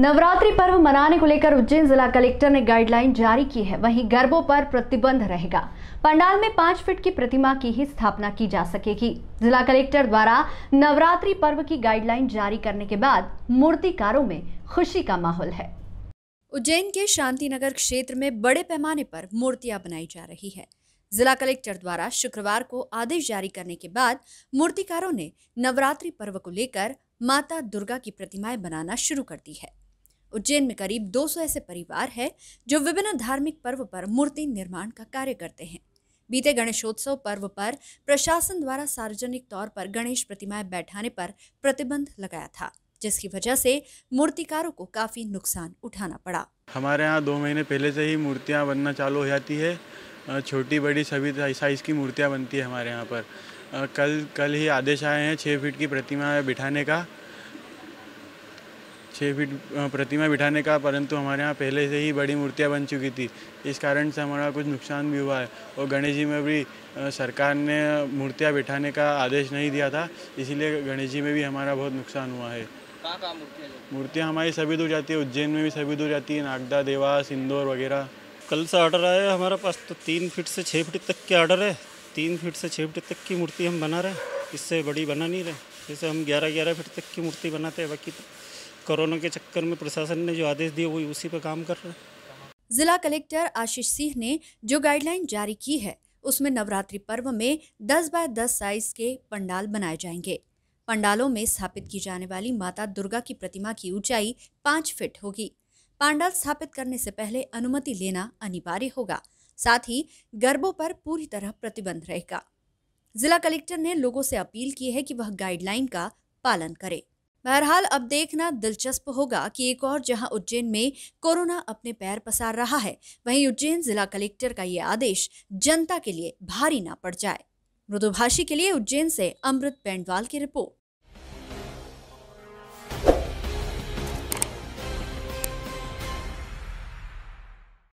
नवरात्रि पर्व मनाने को लेकर उज्जैन जिला कलेक्टर ने गाइडलाइन जारी की है वहीं गर्भों पर प्रतिबंध रहेगा पंडाल में पांच फीट की प्रतिमा की ही स्थापना की जा सकेगी जिला कलेक्टर द्वारा नवरात्रि पर्व की गाइडलाइन जारी करने के बाद मूर्तिकारों में खुशी का माहौल है उज्जैन के शांतिनगर क्षेत्र में बड़े पैमाने पर मूर्तियां बनाई जा रही है जिला कलेक्टर द्वारा शुक्रवार को आदेश जारी करने के बाद मूर्तिकारों ने नवरात्रि पर्व को लेकर माता दुर्गा की प्रतिमाएं बनाना शुरू कर दी है उज्जैन में करीब 200 ऐसे परिवार हैं जो विभिन्न धार्मिक पर्व पर मूर्ति निर्माण का कार्य करते हैं बीते गणेशोत्सव पर्व पर प्रशासन द्वारा सार्वजनिक तौर पर गणेश प्रतिमाएं बैठाने पर प्रतिबंध लगाया था जिसकी वजह से मूर्तिकारों को काफ़ी नुकसान उठाना पड़ा हमारे यहाँ दो महीने पहले से ही मूर्तियाँ बनना चालू हो जाती है छोटी बड़ी सभी साइज़ की मूर्तियाँ बनती है हमारे यहाँ पर कल कल ही आदेश आए हैं छः फीट की प्रतिमा बिठाने का छः फीट प्रतिमा बिठाने का परंतु हमारे यहाँ पहले से ही बड़ी मूर्तियाँ बन चुकी थी इस कारण से हमारा कुछ नुकसान भी हुआ है और गणेश जी में भी सरकार ने मूर्तियाँ बिठाने का आदेश नहीं दिया था इसीलिए गणेश जी में भी हमारा बहुत नुकसान हुआ है कहाँ मूर्तियाँ हमारी सभी दूर जाती है उज्जैन में भी सभी दूर जाती है नागदा देवास इंदौर वगैरह कल से ऑर्डर आया है हमारे पास तो तीन फीट से छः फीट तक के ऑर्डर है तीन फीट से छः फीट तक की मूर्ति हम बना रहे हैं इससे बड़ी बना नहीं रहे जैसे हम ग्यारह ग्यारह फीट तक की मूर्ति बनाते हैं बाकी तो कोरोना के चक्कर में प्रशासन ने जो आदेश दिए वही उसी पर काम कर रहे हैं जिला कलेक्टर आशीष सिंह ने जो गाइडलाइन जारी की है उसमें नवरात्रि पर्व में 10 बाय 10 साइज के पंडाल बनाए जाएंगे पंडालों में स्थापित की जाने वाली माता दुर्गा की प्रतिमा की ऊंचाई पाँच फिट होगी पंडाल स्थापित करने से पहले अनुमति लेना अनिवार्य होगा साथ ही गर्भों पर पूरी तरह प्रतिबंध रहेगा जिला कलेक्टर ने लोगों से अपील की है कि वह गाइडलाइन का पालन करें बहरहाल अब देखना दिलचस्प होगा कि एक और जहां उज्जैन में कोरोना अपने पैर पसार रहा है वहीं उज्जैन जिला कलेक्टर का ये आदेश जनता के लिए भारी ना पड़ जाए मृदुभाषी के लिए उज्जैन से अमृत पेंडवाल की रिपोर्ट